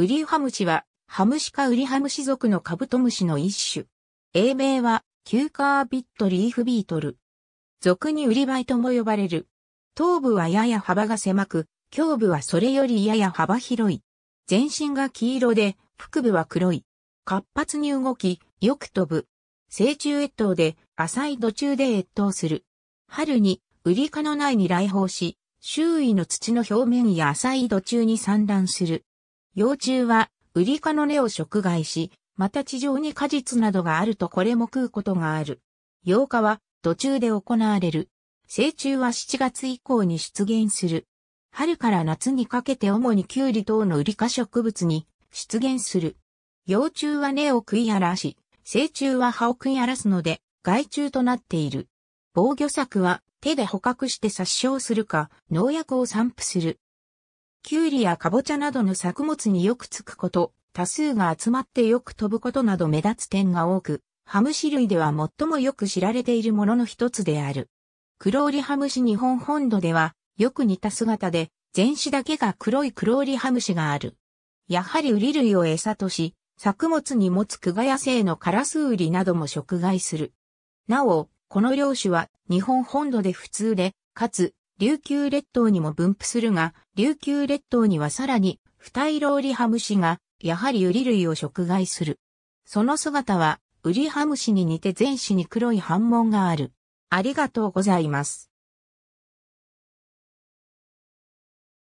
ウリハムシは、ハムシカウリハムシ属のカブトムシの一種。英名は、キューカービットリーフビートル。俗にウリバイとも呼ばれる。頭部はやや幅が狭く、胸部はそれよりやや幅広い。全身が黄色で、腹部は黒い。活発に動き、よく飛ぶ。成虫越冬で、浅い土中で越冬する。春に、ウリ科の内に来訪し、周囲の土の表面や浅い土中に産卵する。幼虫はウリ科の根を食害し、また地上に果実などがあるとこれも食うことがある。8日は途中で行われる。成虫は7月以降に出現する。春から夏にかけて主にキュウリ等のウリ科植物に出現する。幼虫は根を食い荒らし、成虫は葉を食い荒らすので、害虫となっている。防御策は手で捕獲して殺傷するか、農薬を散布する。キュウリやカボチャなどの作物によくつくこと、多数が集まってよく飛ぶことなど目立つ点が多く、ハムシ類では最もよく知られているものの一つである。クローリハムシ日本本土では、よく似た姿で、全種だけが黒いクローリハムシがある。やはりウリ類を餌とし、作物に持つクガヤ製のカラスウリなども食害する。なお、この領種は日本本土で普通で、かつ琉球列島にも分布するが、琉球列島にはさらに、フタイロウリハムシが、やはりウリ類を食害する。その姿は、ウリハムシに似て全身に黒い斑紋がある。ありがとうございます。